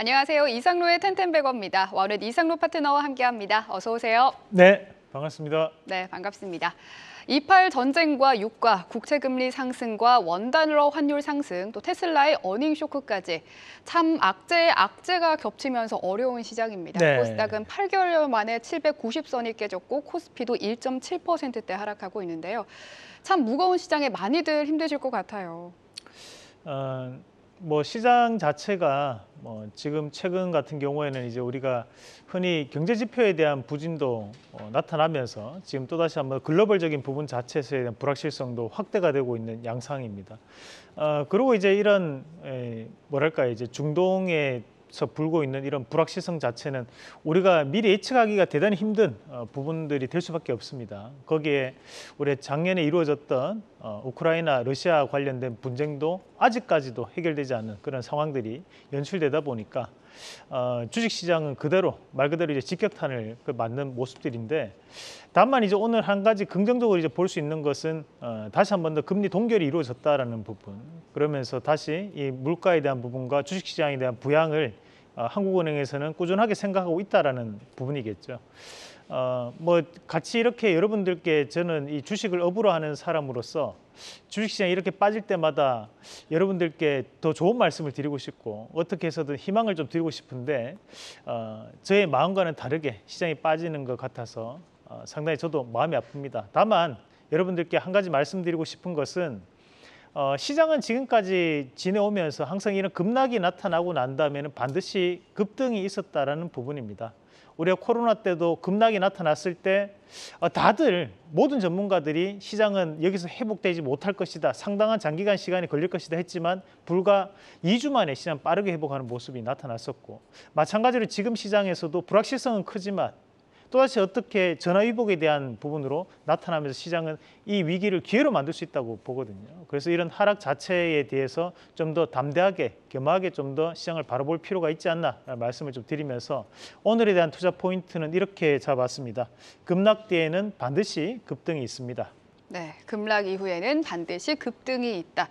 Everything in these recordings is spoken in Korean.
안녕하세요. 이상로의 텐텐백어입니다. 오늘 이상로 파트너와 함께합니다. 어서 오세요. 네, 반갑습니다. 네, 반갑습니다. 이팔 전쟁과 유가, 국채금리 상승과 원달러 환율 상승, 또 테슬라의 어닝 쇼크까지 참악재 악재가 겹치면서 어려운 시장입니다. 네. 코스닥은 8개월 만에 790선이 깨졌고 코스피도 1.7%대 하락하고 있는데요. 참 무거운 시장에 많이들 힘드실 것 같아요. 어... 뭐 시장 자체가 뭐 지금 최근 같은 경우에는 이제 우리가 흔히 경제 지표에 대한 부진도 어 나타나면서 지금 또 다시 한번 글로벌적인 부분 자체에서에 대한 불확실성도 확대가 되고 있는 양상입니다. 어 그리고 이제 이런 에 뭐랄까 이제 중동의 서 불고 있는 이런 불확실성 자체는 우리가 미리 예측하기가 대단히 힘든 어, 부분들이 될 수밖에 없습니다. 거기에 우리 작년에 이루어졌던 어, 우크라이나 러시아 관련된 분쟁도 아직까지도 해결되지 않는 그런 상황들이 연출되다 보니까 어, 주식시장은 그대로 말 그대로 이제 직격탄을 그 맞는 모습들인데 다만 이제 오늘 한 가지 긍정적으로 이제 볼 수 있는 것은 어, 다시 한 번 더 금리 동결이 이루어졌다라는 부분 그러면서 다시 이 물가에 대한 부분과 주식시장에 대한 부양을 어, 한국은행에서는 꾸준하게 생각하고 있다라는 부분이겠죠. 어, 뭐 같이 이렇게 여러분들께 저는 이 주식을 업으로 하는 사람으로서 주식시장 이렇게 빠질 때마다 여러분들께 더 좋은 말씀을 드리고 싶고 어떻게 해서든 희망을 좀 드리고 싶은데 어, 저의 마음과는 다르게 시장이 빠지는 것 같아서 어, 상당히 저도 마음이 아픕니다. 다만 여러분들께 한 가지 말씀드리고 싶은 것은 어, 시장은 지금까지 지내오면서 항상 이런 급락이 나타나고 난 다음에는 반드시 급등이 있었다라는 부분입니다. 우리가 코로나 때도 급락이 나타났을 때 어, 다들 모든 전문가들이 시장은 여기서 회복되지 못할 것이다. 상당한 장기간 시간이 걸릴 것이다 했지만 불과 2주 만에 시장 빠르게 회복하는 모습이 나타났었고 마찬가지로 지금 시장에서도 불확실성은 크지만 또다시 어떻게 전화위복에 대한 부분으로 나타나면서 시장은 이 위기를 기회로 만들 수 있다고 보거든요. 그래서 이런 하락 자체에 대해서 좀 더 담대하게 겸하게 좀 더 시장을 바라볼 필요가 있지 않나 말씀을 좀 드리면서 오늘에 대한 투자 포인트는 이렇게 잡았습니다. 급락뒤에는 반드시 급등이 있습니다. 네, 급락 이후에는 반드시 급등이 있다.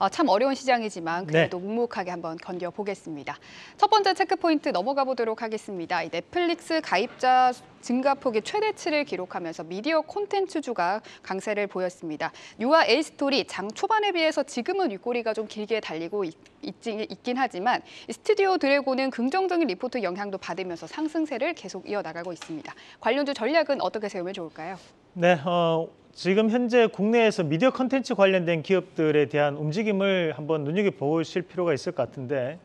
어, 참 어려운 시장이지만 그래도 네. 묵묵하게 한번 견뎌보겠습니다. 첫 번째 체크포인트 넘어가 보도록 하겠습니다. 이 넷플릭스 가입자 증가폭의 최대치를 기록하면서 미디어 콘텐츠주가 강세를 보였습니다. 유아 A스토리 장 초반에 비해서 지금은 윗꼬리가 좀 길게 달리고 있, 긴 하지만 스튜디오 드래곤은 긍정적인 리포트 영향도 받으면서 상승세를 계속 이어나가고 있습니다. 관련주 전략은 어떻게 세우면 좋을까요? 네, 어, 지금 현재 국내에서 미디어 컨텐츠 관련된 기업들에 대한 움직임을 한번 눈여겨보실 필요가 있을 것 같은데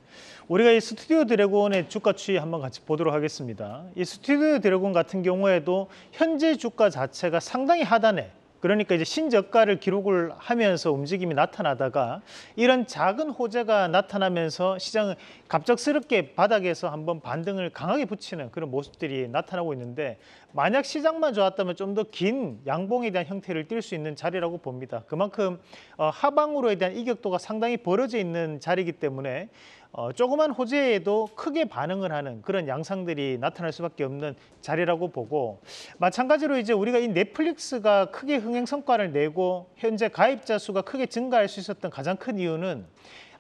우리가 이 스튜디오 드래곤의 주가 추이 한번 같이 보도록 하겠습니다. 이 스튜디오 드래곤 같은 경우에도 현재 주가 자체가 상당히 하단에 그러니까 이제 신저가를 기록을 하면서 움직임이 나타나다가 이런 작은 호재가 나타나면서 시장은 갑작스럽게 바닥에서 한번 반등을 강하게 붙이는 그런 모습들이 나타나고 있는데 만약 시장만 좋았다면 좀 더 긴 양봉에 대한 형태를 띌 수 있는 자리라고 봅니다. 그만큼 어, 하방으로에 대한 이격도가 상당히 벌어져 있는 자리이기 때문에 어, 조그만 호재에도 크게 반응을 하는 그런 양상들이 나타날 수밖에 없는 자리라고 보고 마찬가지로 이제 우리가 이 넷플릭스가 크게 흥행 성과를 내고 현재 가입자 수가 크게 증가할 수 있었던 가장 큰 이유는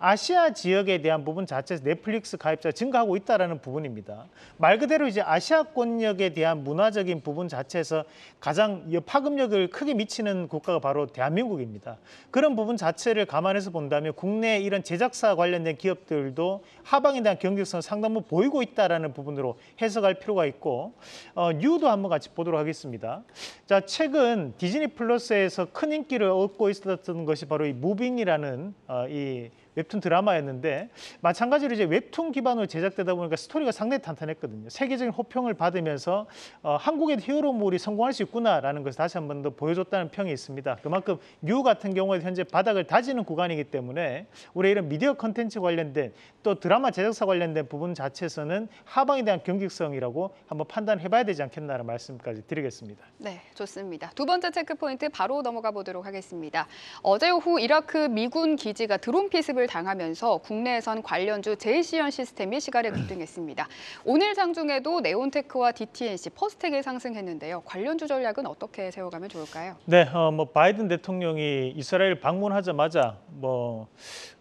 아시아 지역에 대한 부분 자체에서 넷플릭스 가입자 증가하고 있다는 부분입니다. 말 그대로 이제 아시아권역에 대한 문화적인 부분 자체에서 가장 파급력을 크게 미치는 국가가 바로 대한민국입니다. 그런 부분 자체를 감안해서 본다면 국내 이런 제작사 관련된 기업들도 하방에 대한 경쟁성 상당히 보이고 있다는 부분으로 해석할 필요가 있고 어, 뉴도 한번 같이 보도록 하겠습니다. 자, 최근 디즈니 플러스에서 큰 인기를 얻고 있었던 것이 바로 이 무빙이라는 어, 이 웹툰 드라마였는데 마찬가지로 이제 웹툰 기반으로 제작되다 보니까 스토리가 상당히 탄탄했거든요. 세계적인 호평을 받으면서 어, 한국의 히어로물이 성공할 수 있구나라는 것을 다시 한번 더 보여줬다는 평이 있습니다. 그만큼 뉴 같은 경우에 현재 바닥을 다지는 구간이기 때문에 우리 이런 미디어 컨텐츠 관련된 또 드라마 제작사 관련된 부분 자체에서는 하방에 대한 경직성이라고 한번 판단해봐야 되지 않겠나라는 말씀까지 드리겠습니다. 네, 좋습니다. 두 번째 체크포인트 바로 넘어가 보도록 하겠습니다. 어제 오후 이라크 미군 기지가 드론 피습을 위협을 당하면서 국내에선 관련주 JC연 시스템이 시가를 급등했습니다. 오늘 장중에도 네온테크와 DTNC, 퍼스텍이 상승했는데요. 관련주 전략은 어떻게 세워가면 좋을까요? 네, 어, 뭐 바이든 대통령이 이스라엘 방문하자마자 뭐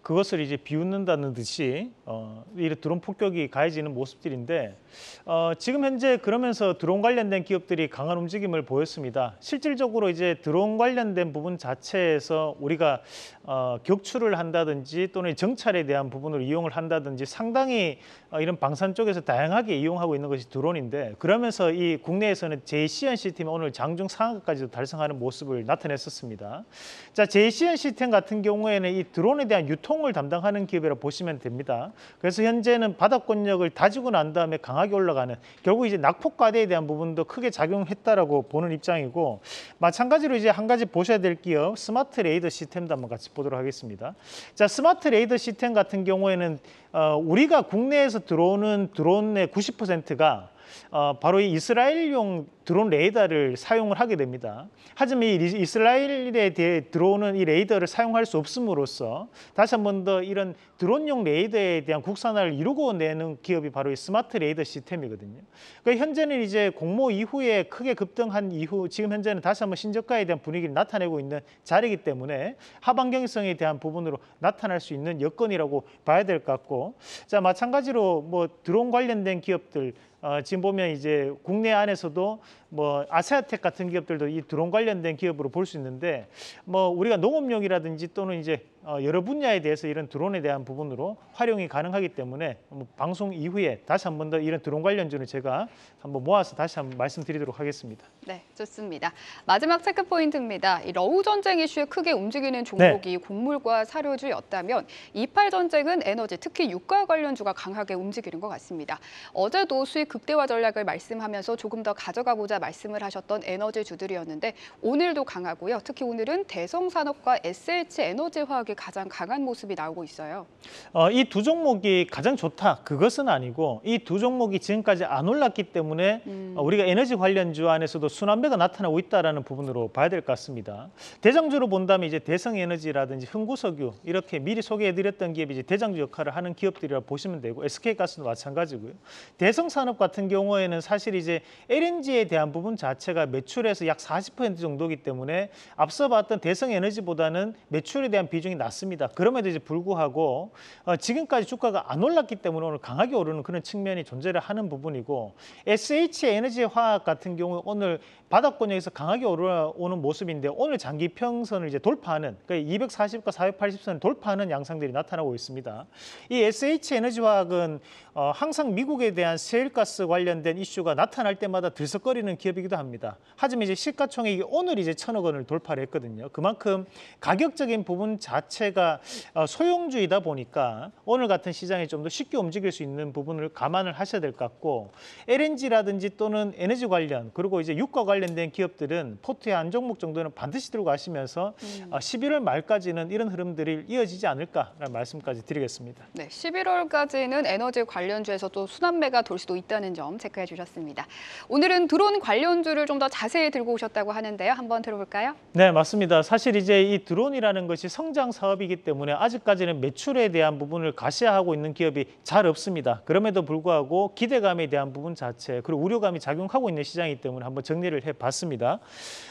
그것을 이제 비웃는다는 듯이 어, 이런 드론 폭격이 가해지는 모습들인데 어, 지금 현재 그러면서 드론 관련된 기업들이 강한 움직임을 보였습니다. 실질적으로 이제 드론 관련된 부분 자체에서 우리가 어, 격추를 한다든지 또는 정찰에 대한 부분을 이용을 한다든지 상당히 어, 이런 방산 쪽에서 다양하게 이용하고 있는 것이 드론인데 그러면서 이 국내에서는 JCNC 팀이 오늘 장중 상하가까지도 달성하는 모습을 나타냈었습니다. 자 JCNC 팀 같은 경우에는 이 드론에 대한 유통 총을 담당하는 기업이라 고 보시면 됩니다. 그래서 현재는 바닥권력을 다지고 난 다음에 강하게 올라가는 결국 이제 낙폭과대에 대한 부분도 크게 작용했다라고 보는 입장이고 마찬가지로 이제 한 가지 보셔야 될 기업 스마트 레이더 시스템도 한번 같이 보도록 하겠습니다. 자 스마트 레이더 시스템 같은 경우에는 어, 우리가 국내에서 들어오는 드론의 90%가 어, 바로 이 이스라엘용 드론 레이더를 사용을 하게 됩니다. 하지만 이 이스라엘에 대해 들어오는 이 레이더를 사용할 수 없음으로써 다시 한 번 더 이런 드론용 레이더에 대한 국산화를 이루고 내는 기업이 바로 이 스마트 레이더 시스템이거든요. 그러니까 현재는 이제 공모 이후에 크게 급등한 이후 지금 현재는 다시 한 번 신저가에 대한 분위기를 나타내고 있는 자리이기 때문에 하반경성에 대한 부분으로 나타날 수 있는 여건이라고 봐야 될 것 같고 자 마찬가지로 뭐 드론 관련된 기업들 어, 지금 보면 이제 국내 안에서도 뭐 아세아텍 같은 기업들도 이 드론 관련된 기업으로 볼 수 있는데 뭐 우리가 농업용이라든지 또는 이제 어, 여러 분야에 대해서 이런 드론에 대한 부분으로 활용이 가능하기 때문에 뭐 방송 이후에 다시 한번 더 이런 드론 관련주는 제가 한번 모아서 다시 한번 말씀드리도록 하겠습니다. 네, 좋습니다. 마지막 체크 포인트입니다. 이 러우 전쟁 이슈에 크게 움직이는 네. 종목이 네. 곡물과 사료주였다면 이팔 전쟁은 에너지, 특히 유가 관련주가 강하게 움직이는 것 같습니다. 어제도 수익 극대화 전략을 말씀하면서 조금 더 가져가보자 말씀을 하셨던 에너지 주들이었는데 오늘도 강하고요. 특히 오늘은 대성산업과 s h 에너지화학 종목이 가장 강한 모습이 나오고 있어요. 어, 이두 종목이 가장 좋다 그것은 아니고 이 두 종목이 지금까지 안 올랐기 때문에 음. 어, 우리가 에너지 관련주 안에서도 순환매가 나타나고 있다는 부분으로 봐야 될 것 같습니다. 대장주로 본다면 이제 대성에너지라든지 흥구석유 이렇게 미리 소개해드렸던 기업이 이제 대장주 역할을 하는 기업들이라고 보시면 되고 SK가스도 마찬가지고요. 대성산업 같은 경우에는 사실 이제 LNG에 대한 부분 자체가 매출에서 약 40% 정도이기 때문에 앞서 봤던 대성에너지보다는 매출에 대한 비중이 났습니다. 그럼에도 이제 불구하고 어, 지금까지 주가가 안 올랐기 때문에 오늘 강하게 오르는 그런 측면이 존재를 하는 부분이고 SH 에너지 화학 같은 경우 오늘 바닥권역에서 강하게 오르는 모습인데 오늘 장기 평선을 이제 돌파하는 그러니까 240과 480선을 돌파하는 양상들이 나타나고 있습니다. 이 SH 에너지 화학은 어, 항상 미국에 대한 세일가스 관련된 이슈가 나타날 때마다 들썩거리는 기업이기도 합니다. 하지만 이제 시가총액이 오늘 이제 천억 원을 돌파를 했거든요. 그만큼 가격적인 부분 자체 자체가 어, 소형주이다 보니까 오늘 같은 시장에 좀 더 쉽게 움직일 수 있는 부분을 감안을 하셔야 될 것 같고 LNG라든지 또는 에너지 관련 그리고 이제 육과 관련된 기업들은 포트의 한 종목 정도는 반드시 들고 가시면서 음. 11월 어, 말까지는 이런 흐름들이 이어지지 않을까라는 말씀까지 드리겠습니다. 네, 11월까지는 에너지 관련주에서 또 순환매가 돌 수도 있다는 점 체크해 주셨습니다. 오늘은 드론 관련주를 좀 더 자세히 들고 오셨다고 하는데요. 한번 들어볼까요? 네, 맞습니다. 사실 이제 이 드론이라는 것이 성장 사업이기 때문에 아직까지는 매출에 대한 부분을 가시화하고 있는 기업이 잘 없습니다. 그럼에도 불구하고 기대감에 대한 부분 자체 그리고 우려감이 작용하고 있는 시장이기 때문에 한번 정리를 해봤습니다.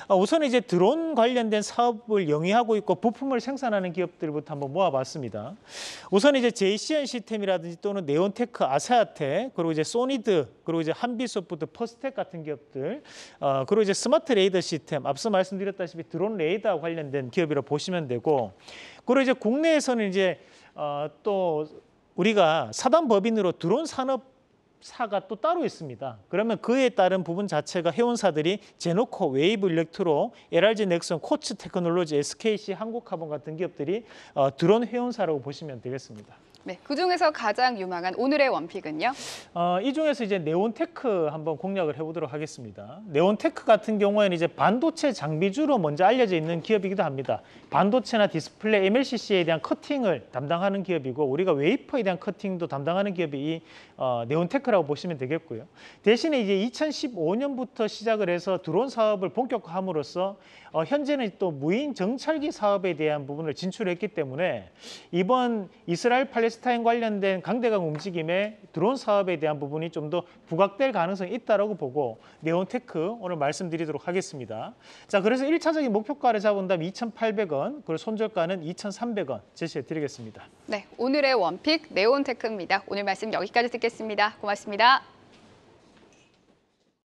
아, 우선 이제 드론 관련된 사업을 영위하고 있고 부품을 생산하는 기업들부터 한번 모아봤습니다. 우선 이제 JCN 시스템이라든지 또는 네온테크, 아세아테 그리고 이제 소니드 그리고 이제 한비소프트, 퍼스텍 같은 기업들 어, 그리고 이제 스마트 레이더 시스템 앞서 말씀드렸다시피 드론 레이더 관련된 기업이라 고 보시면 되고 그리고 이제 국내에서는 이제 어, 또 우리가 사단 법인으로 드론 산업사가 또 따로 있습니다. 그러면 그에 따른 부분 자체가 회원사들이 제노코, 웨이브 일렉트로, LRG 넥슨, 코츠 테크놀로지, SKC, 한국카본 같은 기업들이 어, 드론 회원사라고 보시면 되겠습니다. 네, 그 중에서 가장 유망한 오늘의 원픽은요? 어, 이 중에서 이제 네온테크 한번 공략을 해보도록 하겠습니다. 네온테크 같은 경우에는 이제 반도체 장비주로 먼저 알려져 있는 기업이기도 합니다. 반도체나 디스플레이 MLCC에 대한 커팅을 담당하는 기업이고 우리가 웨이퍼에 대한 커팅도 담당하는 기업이 이 어, 네온테크라고 보시면 되겠고요. 대신에 이제 2015년부터 시작을 해서 드론 사업을 본격화함으로써 어, 현재는 또 무인 정찰기 사업에 대한 부분을 진출했기 때문에 이번 이스라엘 팔레스타인 관련된 강대강 움직임에 드론 사업에 대한 부분이 좀 더 부각될 가능성이 있다고 보고 네온테크 오늘 말씀드리도록 하겠습니다. 자 그래서 1차적인 목표가를 잡은 다음 2,800원 1,500원, 그리고 손절가는 2,300원 제시해 드리겠습니다. 네, 오늘의 원픽 네온테크입니다. 오늘 말씀 여기까지 듣겠습니다. 고맙습니다.